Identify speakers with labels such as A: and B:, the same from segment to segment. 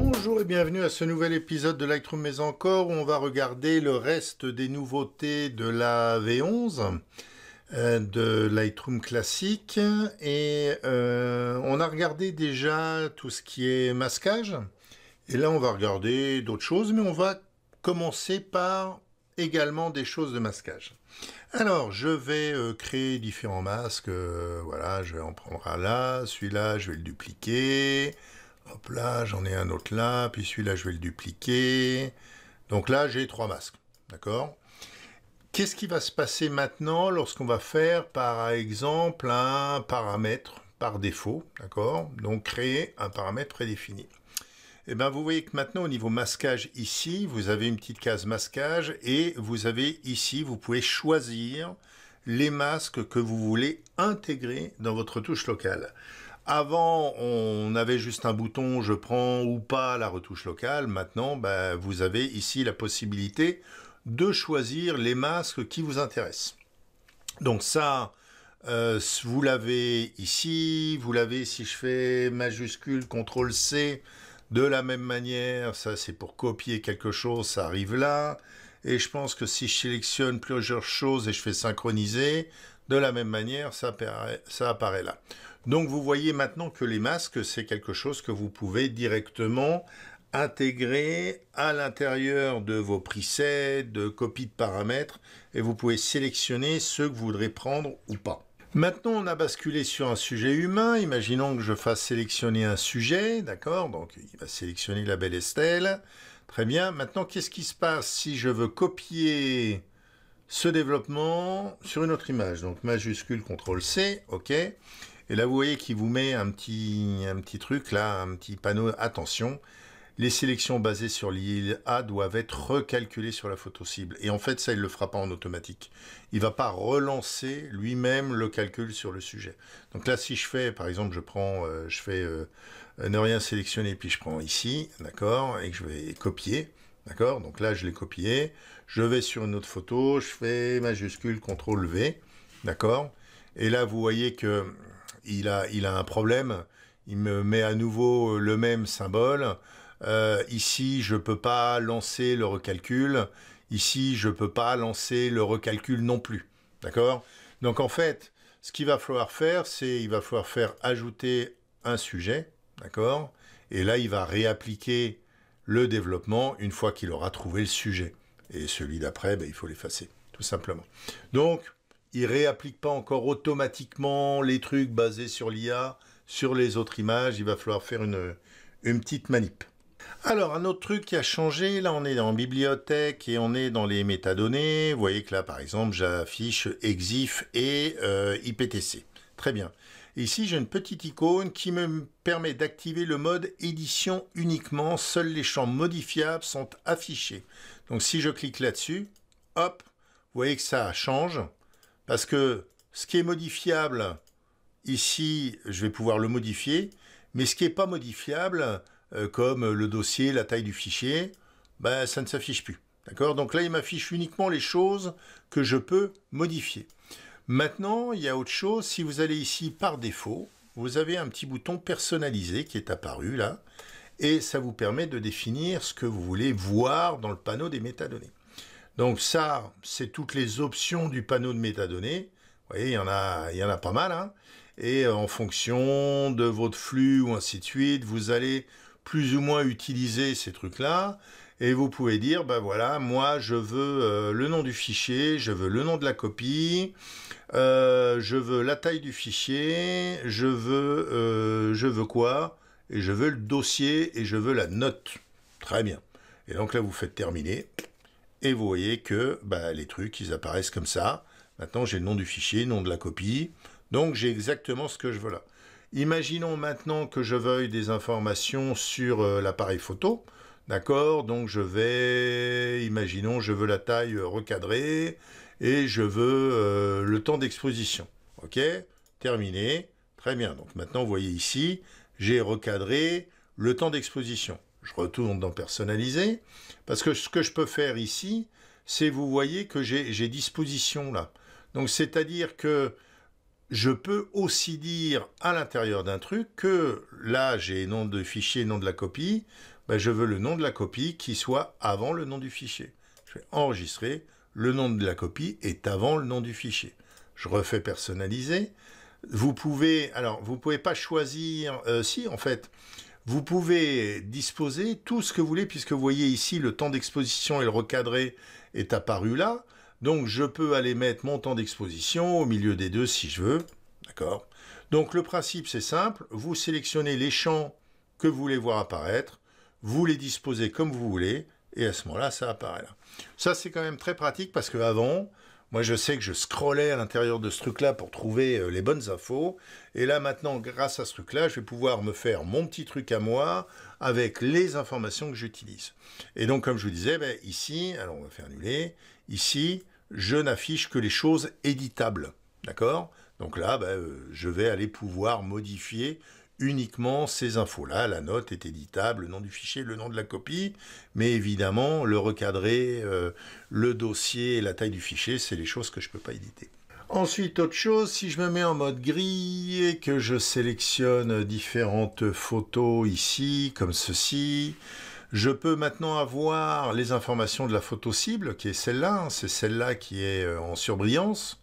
A: Bonjour et bienvenue à ce nouvel épisode de Lightroom Mais encore où on va regarder le reste des nouveautés de la V11 euh, de Lightroom classique et euh, on a regardé déjà tout ce qui est masquage et là on va regarder d'autres choses mais on va commencer par également des choses de masquage. Alors, je vais euh, créer différents masques. voilà, je vais en prendre un là, celui-là, je vais le dupliquer. Hop là, j'en ai un autre là, puis celui-là, je vais le dupliquer. Donc là, j'ai trois masques, d'accord Qu'est-ce qui va se passer maintenant lorsqu'on va faire, par exemple, un paramètre par défaut, d'accord Donc créer un paramètre prédéfini. Et eh bien, vous voyez que maintenant, au niveau masquage ici, vous avez une petite case masquage et vous avez ici, vous pouvez choisir les masques que vous voulez intégrer dans votre touche locale. Avant, on avait juste un bouton, je prends ou pas la retouche locale. Maintenant, bah, vous avez ici la possibilité de choisir les masques qui vous intéressent. Donc ça, euh, vous l'avez ici, vous l'avez si je fais majuscule contrôle C, de la même manière, ça c'est pour copier quelque chose, ça arrive là. Et je pense que si je sélectionne plusieurs choses et je fais synchroniser, de la même manière, ça apparaît là. Donc vous voyez maintenant que les masques, c'est quelque chose que vous pouvez directement intégrer à l'intérieur de vos presets, de copies de paramètres, et vous pouvez sélectionner ceux que vous voudrez prendre ou pas. Maintenant, on a basculé sur un sujet humain. Imaginons que je fasse sélectionner un sujet, d'accord Donc, il va sélectionner la belle Estelle. Très bien. Maintenant, qu'est-ce qui se passe si je veux copier ce développement sur une autre image Donc, majuscule, CTRL-C, OK. Et là, vous voyez qu'il vous met un petit, un petit truc, là, un petit panneau, attention, les sélections basées sur l'IA doivent être recalculées sur la photo cible. Et en fait, ça, il le fera pas en automatique. Il ne va pas relancer lui-même le calcul sur le sujet. Donc là, si je fais, par exemple, je prends, euh, je fais euh, euh, ne rien sélectionner, puis je prends ici, d'accord, et que je vais copier, d'accord. Donc là, je l'ai copié. Je vais sur une autre photo, je fais majuscule, contrôle, V, d'accord. Et là, vous voyez que il a, il a un problème. Il me met à nouveau euh, le même symbole. Euh, ici, je ne peux pas lancer le recalcul. Ici, je ne peux pas lancer le recalcul non plus. D'accord Donc en fait, ce qu'il va falloir faire, c'est il va falloir faire ajouter un sujet. D'accord Et là, il va réappliquer le développement une fois qu'il aura trouvé le sujet. Et celui d'après, ben, il faut l'effacer, tout simplement. Donc, il réapplique pas encore automatiquement les trucs basés sur l'IA sur les autres images. Il va falloir faire une, petite manip. Alors, un autre truc qui a changé, là on est dans bibliothèque et on est dans les métadonnées. Vous voyez que là, par exemple, j'affiche EXIF et euh, IPTC. Très bien. Ici, j'ai une petite icône qui me permet d'activer le mode édition uniquement. Seuls les champs modifiables sont affichés. Donc si je clique là-dessus, hop, vous voyez que ça change. Parce que ce qui est modifiable, ici, je vais pouvoir le modifier, mais ce qui n'est pas modifiable, euh, comme le dossier, la taille du fichier, ben, ça ne s'affiche plus. D'accord Donc là, il m'affiche uniquement les choses que je peux modifier. Maintenant, il y a autre chose. Si vous allez ici par défaut, vous avez un petit bouton personnalisé qui est apparu là. Et ça vous permet de définir ce que vous voulez voir dans le panneau des métadonnées. Donc ça, c'est toutes les options du panneau de métadonnées. Vous voyez, il y en a, il y en a pas mal. Hein. et euh, en fonction de votre flux ou ainsi de suite, vous allez plus ou moins utiliser ces trucs-là. Et vous pouvez dire, ben voilà, moi je veux euh, le nom du fichier, je veux le nom de la copie, euh, je veux la taille du fichier, je veux, je veux quoi, et je veux le dossier, et je veux la note. Très bien. Et donc là, vous faites terminer et vous voyez que bah, les trucs, ils apparaissent comme ça. Maintenant, j'ai le nom du fichier, le nom de la copie. Donc, j'ai exactement ce que je veux là. Imaginons maintenant que je veuille des informations sur euh, l'appareil photo. D'accord Donc, je vais... Imaginons, je veux la taille euh, recadrée et je veux euh, le temps d'exposition. OK Terminé. Très bien. Donc, maintenant, vous voyez ici, j'ai recadré le temps d'exposition. Je retourne dans personnaliser, parce que ce que je peux faire ici, c'est vous voyez que j'ai disposition là. Donc c'est-à-dire que je peux aussi dire à l'intérieur d'un truc que là j'ai nom de fichier, nom de la copie, ben, je veux le nom de la copie qui soit avant le nom du fichier. Je vais enregistrer, le nom de la copie est avant le nom du fichier. Je refais personnaliser. Vous pouvez, alors vous pouvez pas choisir, euh, si en fait, vous pouvez disposer tout ce que vous voulez, puisque vous voyez ici le temps d'exposition et le recadré est apparu là. Donc je peux aller mettre mon temps d'exposition au milieu des deux si je veux. D'accord Donc le principe c'est simple, vous sélectionnez les champs que vous voulez voir apparaître, vous les disposez comme vous voulez, et à ce moment-là, ça apparaît là. Ça c'est quand même très pratique parce qu'avant, moi, je sais que je scrollais à l'intérieur de ce truc-là pour trouver euh, les bonnes infos. Et là, maintenant, grâce à ce truc-là, je vais pouvoir me faire mon petit truc à moi avec les informations que j'utilise. Et donc, comme je vous disais, ben, ici, alors on va faire annuler. Ici, je n'affiche que les choses éditables. D'accord Donc là, ben, euh, je vais aller pouvoir modifier uniquement ces infos-là. La note est éditable, le nom du fichier, le nom de la copie, mais évidemment, le recadré, euh, le dossier, la taille du fichier, c'est les choses que je ne peux pas éditer. Ensuite, autre chose, si je me mets en mode gris, et que je sélectionne différentes photos ici, comme ceci, je peux maintenant avoir les informations de la photo cible, qui est celle-là, hein. c'est celle-là qui est euh, en surbrillance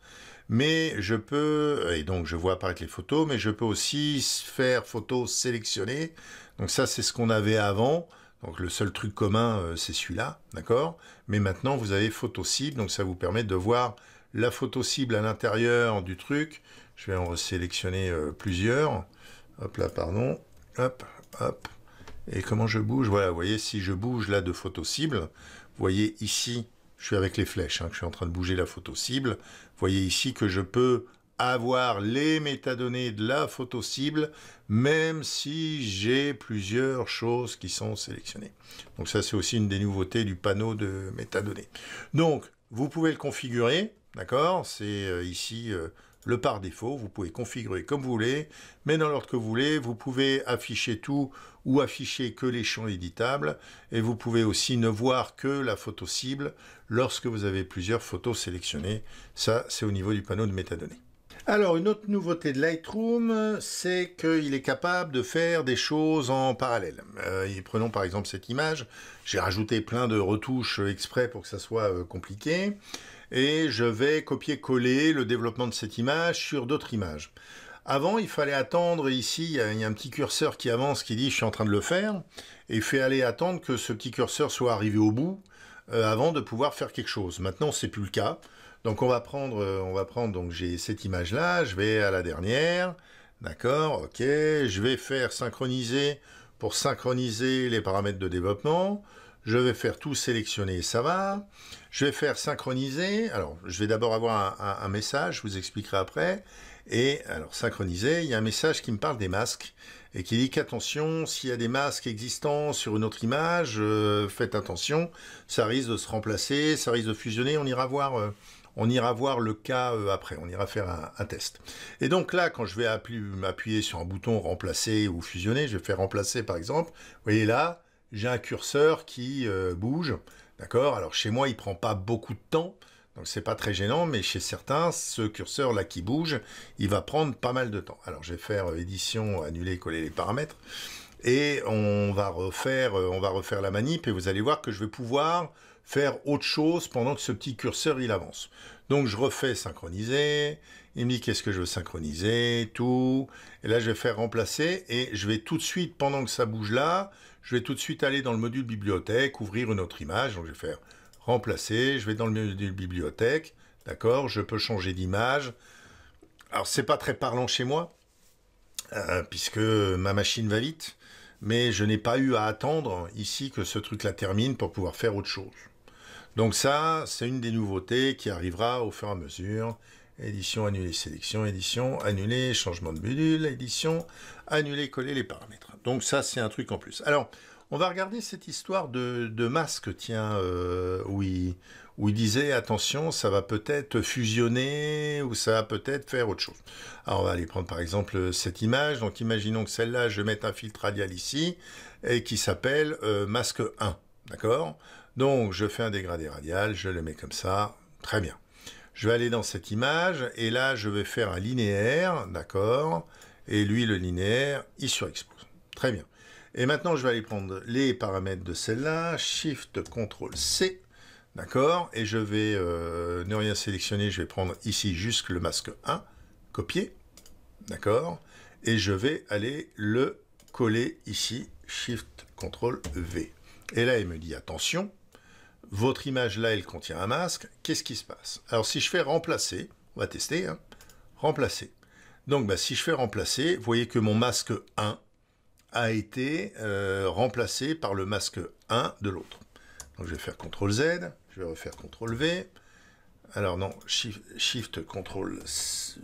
A: mais je peux, et donc je vois apparaître les photos, mais je peux aussi faire photos sélectionnées. Donc ça, c'est ce qu'on avait avant. Donc le seul truc commun, euh, c'est celui-là, d'accord Mais maintenant, vous avez photo cible, donc ça vous permet de voir la photo cible à l'intérieur du truc. Je vais en sélectionner euh, plusieurs. Hop là, pardon. Hop, hop. Et comment je bouge Voilà, vous voyez, si je bouge là de photo cible, vous voyez ici, je suis avec les flèches, hein, je suis en train de bouger la photo cible. voyez ici que je peux avoir les métadonnées de la photo cible, même si j'ai plusieurs choses qui sont sélectionnées. Donc ça, c'est aussi une des nouveautés du panneau de métadonnées. Donc, vous pouvez le configurer, d'accord C'est euh, ici euh, le par défaut, vous pouvez configurer comme vous voulez, mais dans l'ordre que vous voulez, vous pouvez afficher tout ou afficher que les champs éditables et vous pouvez aussi ne voir que la photo cible lorsque vous avez plusieurs photos sélectionnées. Ça, c'est au niveau du panneau de métadonnées. Alors, une autre nouveauté de Lightroom, c'est qu'il est capable de faire des choses en parallèle. Euh, prenons par exemple cette image. J'ai rajouté plein de retouches exprès pour que ça soit euh, compliqué. Et je vais copier-coller le développement de cette image sur d'autres images. Avant, il fallait attendre ici, il y a un petit curseur qui avance qui dit je suis en train de le faire, et il fait aller attendre que ce petit curseur soit arrivé au bout euh, avant de pouvoir faire quelque chose. Maintenant, c'est plus le cas. Donc on va prendre, euh, on va prendre, donc j'ai cette image là, je vais à la dernière, d'accord, ok, je vais faire synchroniser pour synchroniser les paramètres de développement, je vais faire tout sélectionner, ça va, je vais faire synchroniser, alors je vais d'abord avoir un message, je vous expliquerai après, et alors synchronisé, il y a un message qui me parle des masques et qui dit qu'attention, s'il y a des masques existants sur une autre image, euh, faites attention, ça risque de se remplacer, ça risque de fusionner, on ira voir. Euh, on ira voir le cas euh, après, on ira faire un, test. Et donc là, quand je vais m'appuyer sur un bouton remplacer ou fusionner, je vais faire remplacer par exemple, vous voyez là, j'ai un curseur qui bouge, d'accord Alors chez moi, il prend pas beaucoup de temps, donc c'est pas très gênant, mais chez certains, ce curseur-là qui bouge, il va prendre pas mal de temps. Alors je vais faire euh, édition, annuler, coller les paramètres. Et on va refaire, euh, on va refaire la manip et vous allez voir que je vais pouvoir faire autre chose pendant que ce petit curseur il avance. Donc je refais synchroniser, il me dit qu'est-ce que je veux synchroniser, tout, et là je vais faire remplacer, et je vais tout de suite, pendant que ça bouge là, je vais tout de suite aller dans le module bibliothèque, ouvrir une autre image, donc je vais faire remplacer, je vais dans le menu de bibliothèque, d'accord, je peux changer d'image. Alors c'est pas très parlant chez moi, euh, puisque ma machine va vite, mais je n'ai pas eu à attendre ici que ce truc-là termine pour pouvoir faire autre chose. Donc ça, c'est une des nouveautés qui arrivera au fur et à mesure. Édition, annuler, sélection, édition, annuler, changement de module, édition, annuler, coller les paramètres. Donc ça, c'est un truc en plus. Alors, on va regarder cette histoire de, de masque, tiens, euh, où, il, disait attention, ça va peut-être fusionner ou ça va peut-être faire autre chose. Alors on va aller prendre par exemple cette image. Donc imaginons que celle-là, je mette un filtre radial ici et qui s'appelle euh, masque 1. D'accord Donc je fais un dégradé radial, je le mets comme ça. Très bien. Je vais aller dans cette image et là je vais faire un linéaire, d'accord Et lui le linéaire, il surexpose. Très bien. Et maintenant, je vais aller prendre les paramètres de celle-là, Shift, Ctrl, C, d'accord Et je vais euh, ne rien sélectionner, je vais prendre ici juste le masque 1, copier, d'accord Et je vais aller le coller ici, Shift, Ctrl, V. Et là, il me dit, attention, votre image là, elle contient un masque, qu'est-ce qui se passe Alors, si je fais remplacer, on va tester, hein, remplacer. Donc, bah, si je fais remplacer, vous voyez que mon masque 1, a été euh, remplacé par le masque 1 de l'autre. Donc je vais faire CTRL Z, je vais refaire CTRL V. Alors non, Shift, Shift CTRL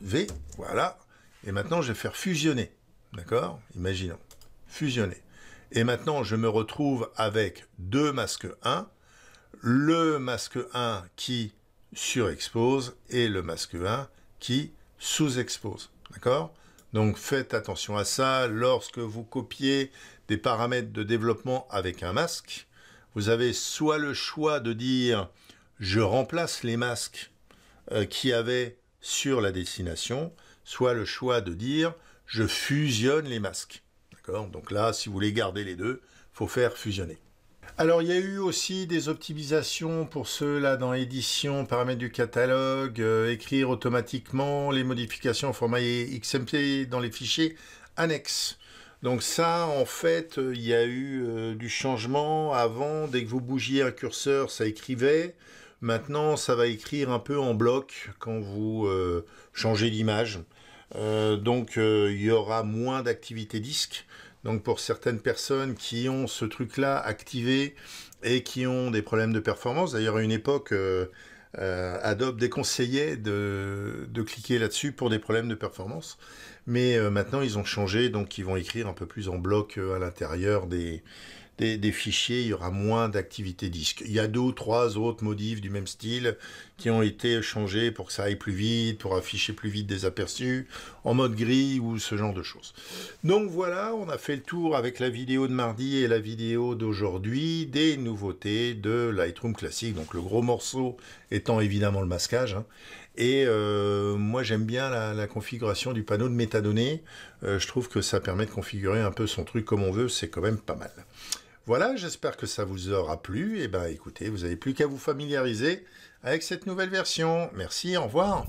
A: V, voilà. Et maintenant, je vais faire fusionner. D'accord Imaginons. Fusionner. Et maintenant, je me retrouve avec deux masques 1. Le masque 1 qui surexpose et le masque 1 qui sous-expose. D'accord donc faites attention à ça. Lorsque vous copiez des paramètres de développement avec un masque, vous avez soit le choix de dire je remplace les masques euh, qu'il qui avaient sur la destination, soit le choix de dire je fusionne les masques. D'accord Donc là, si vous voulez garder les deux, faut faire fusionner. Alors, il y a eu aussi des optimisations pour ceux là dans édition, paramètres du catalogue, euh, écrire automatiquement les modifications formatées format XMP dans les fichiers annexes. Donc ça, en fait, euh, il y a eu euh, du changement. Avant, dès que vous bougiez un curseur, ça écrivait. Maintenant, ça va écrire un peu en bloc quand vous changez l'image, donc, il y aura moins d'activité disque. Donc pour certaines personnes qui ont ce truc-là activé et qui ont des problèmes de performance, d'ailleurs à une époque, euh, euh, Adobe déconseillait de, cliquer là-dessus pour des problèmes de performance. Mais euh, maintenant ils ont changé, donc ils vont écrire un peu plus en bloc à l'intérieur des, des, fichiers, il y aura moins d'activité disque. Il y a deux ou trois autres modifs du même style qui ont été changés pour que ça aille plus vite, pour afficher plus vite des aperçus, en mode gris ou ce genre de choses. Donc voilà, on a fait le tour avec la vidéo de mardi et la vidéo d'aujourd'hui des nouveautés de Lightroom classique. Donc le gros morceau étant évidemment le masquage. Hein, et euh, moi, j'aime bien la, configuration du panneau de métadonnées. Euh, je trouve que ça permet de configurer un peu son truc comme on veut. C'est quand même pas mal. Voilà, j'espère que ça vous aura plu. Et eh ben, écoutez, vous n'avez plus qu'à vous familiariser avec cette nouvelle version. Merci, au revoir.